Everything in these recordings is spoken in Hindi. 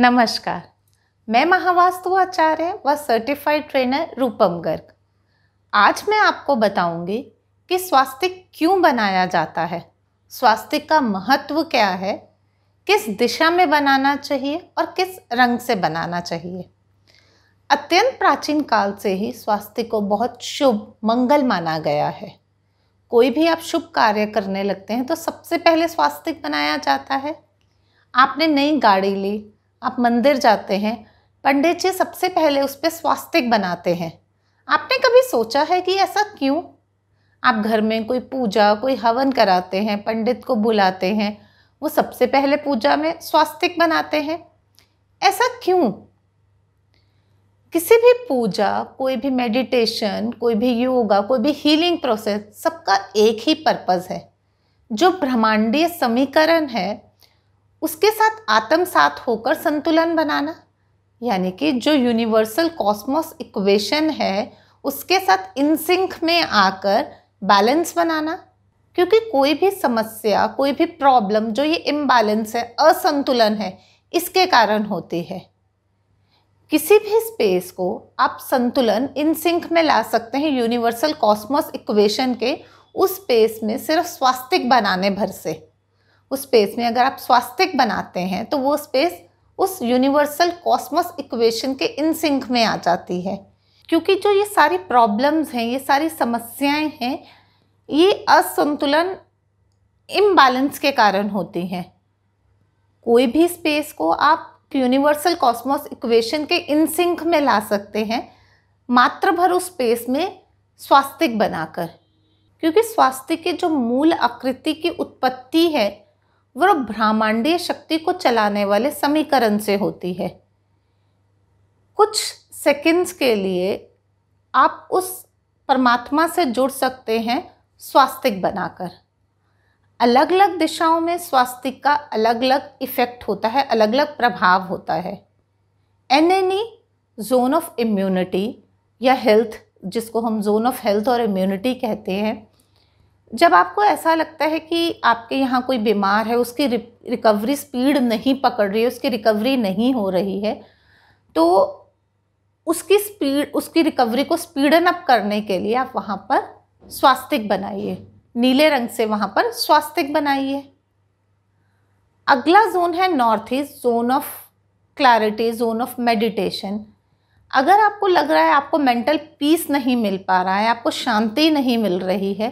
नमस्कार मैं महावास्तु आचार्य व सर्टिफाइड ट्रेनर रूपम गर्ग आज मैं आपको बताऊंगी कि स्वास्थ्य क्यों बनाया जाता है स्वास्थ्य का महत्व क्या है किस दिशा में बनाना चाहिए और किस रंग से बनाना चाहिए अत्यंत प्राचीन काल से ही स्वास्थ्य को बहुत शुभ मंगल माना गया है कोई भी आप शुभ कार्य करने लगते हैं तो सबसे पहले स्वास्थ्य बनाया जाता है आपने नई गाड़ी ली आप मंदिर जाते हैं पंडित जी सबसे पहले उस पर स्वास्तिक बनाते हैं आपने कभी सोचा है कि ऐसा क्यों आप घर में कोई पूजा कोई हवन कराते हैं पंडित को बुलाते हैं वो सबसे पहले पूजा में स्वास्तिक बनाते हैं ऐसा क्यों किसी भी पूजा कोई भी मेडिटेशन कोई भी योगा कोई भी हीलिंग प्रोसेस सबका एक ही पर्पज़ है जो ब्रह्मांडीय समीकरण है उसके साथ आत्मसात होकर संतुलन बनाना यानी कि जो यूनिवर्सल कॉस्मोस इक्वेशन है उसके साथ इनसिंक में आकर बैलेंस बनाना क्योंकि कोई भी समस्या कोई भी प्रॉब्लम जो ये इम्बैलेंस है असंतुलन है इसके कारण होती है किसी भी स्पेस को आप संतुलन इन सिंक में ला सकते हैं यूनिवर्सल कॉस्मोस इक्वेशन के उस स्पेस में सिर्फ स्वास्तिक बनाने भर से उस स्पेस में अगर आप स्वास्तिक बनाते हैं तो वो स्पेस उस यूनिवर्सल कॉस्मस इक्वेशन के इन सिंक में आ जाती है क्योंकि जो ये सारी प्रॉब्लम्स हैं ये सारी समस्याएं हैं ये असंतुलन इम्बैलेंस के कारण होती हैं कोई भी स्पेस को आप यूनिवर्सल कॉस्मोस इक्वेशन के इन सिंक में ला सकते हैं मात्र भर उस स्पेस में स्वास्तिक बनाकर क्योंकि स्वास्तिक के जो मूल आकृति की उत्पत्ति है वह ब्रह्मांडीय शक्ति को चलाने वाले समीकरण से होती है कुछ सेकंड्स के लिए आप उस परमात्मा से जुड़ सकते हैं स्वास्तिक बनाकर अलग अलग दिशाओं में स्वास्तिक का अलग अलग इफ़ेक्ट होता है अलग अलग प्रभाव होता है एन जोन ऑफ इम्यूनिटी या हेल्थ जिसको हम जोन ऑफ हेल्थ और इम्यूनिटी कहते हैं जब आपको ऐसा लगता है कि आपके यहाँ कोई बीमार है उसकी रिकवरी स्पीड नहीं पकड़ रही है उसकी रिकवरी नहीं हो रही है तो उसकी स्पीड उसकी रिकवरी को स्पीडन अप करने के लिए आप वहाँ पर स्वास्तिक बनाइए नीले रंग से वहाँ पर स्वास्तिक बनाइए अगला जोन है north east zone of clarity zone of meditation अगर आपको लग रहा है आपको मेंटल पीस नहीं मिल पा रहा है आपको शांति नहीं मिल रही है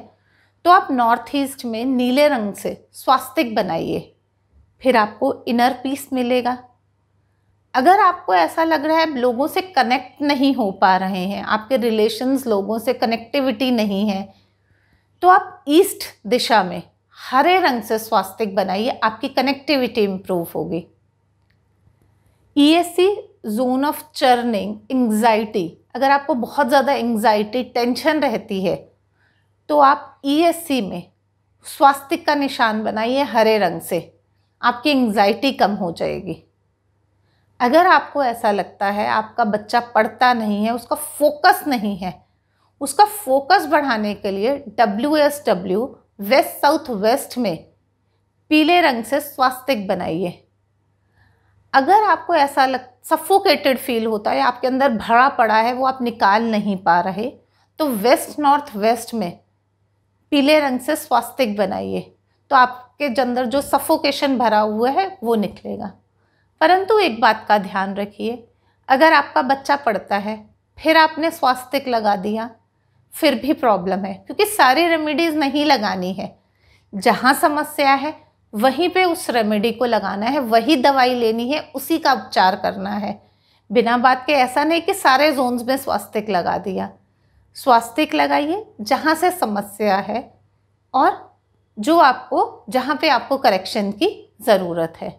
तो आप नॉर्थ ईस्ट में नीले रंग से स्वास्तिक बनाइए फिर आपको इनर पीस मिलेगा अगर आपको ऐसा लग रहा है लोगों से कनेक्ट नहीं हो पा रहे हैं आपके रिलेशंस लोगों से कनेक्टिविटी नहीं है तो आप ईस्ट दिशा में हरे रंग से स्वास्तिक बनाइए आपकी कनेक्टिविटी इम्प्रूव होगी E S C zone of churning anxiety अगर आपको बहुत ज़्यादा एंग्जाइटी टेंशन रहती है तो आप ईएससी e में स्वास्तिक का निशान बनाइए हरे रंग से आपकी एंग्जाइटी कम हो जाएगी अगर आपको ऐसा लगता है आपका बच्चा पढ़ता नहीं है उसका फोकस नहीं है उसका फोकस बढ़ाने के लिए W S W west south west में पीले रंग से स्वास्तिक बनाइए अगर आपको ऐसा लग सफोकेटेड फील होता है आपके अंदर भरा पड़ा है वो आप निकाल नहीं पा रहे तो वेस्ट नॉर्थ वेस्ट में पीले रंग से स्वास्तिक बनाइए तो आपके अंदर जो सफोकेशन भरा हुआ है वो निकलेगा परंतु एक बात का ध्यान रखिए अगर आपका बच्चा पढ़ता है फिर आपने स्वास्तिक लगा दिया फिर भी प्रॉब्लम है क्योंकि सारी रेमेडीज़ नहीं लगानी है जहाँ समस्या है वहीं पे उस रेमेडी को लगाना है वही दवाई लेनी है उसी का उपचार करना है बिना बात के ऐसा नहीं कि सारे जोन्स में स्वास्तिक लगा दिया स्वास्तिक लगाइए जहाँ से समस्या है और जो आपको जहाँ पे आपको करेक्शन की ज़रूरत है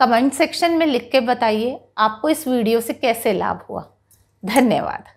कमेंट सेक्शन में लिख के बताइए आपको इस वीडियो से कैसे लाभ हुआ धन्यवाद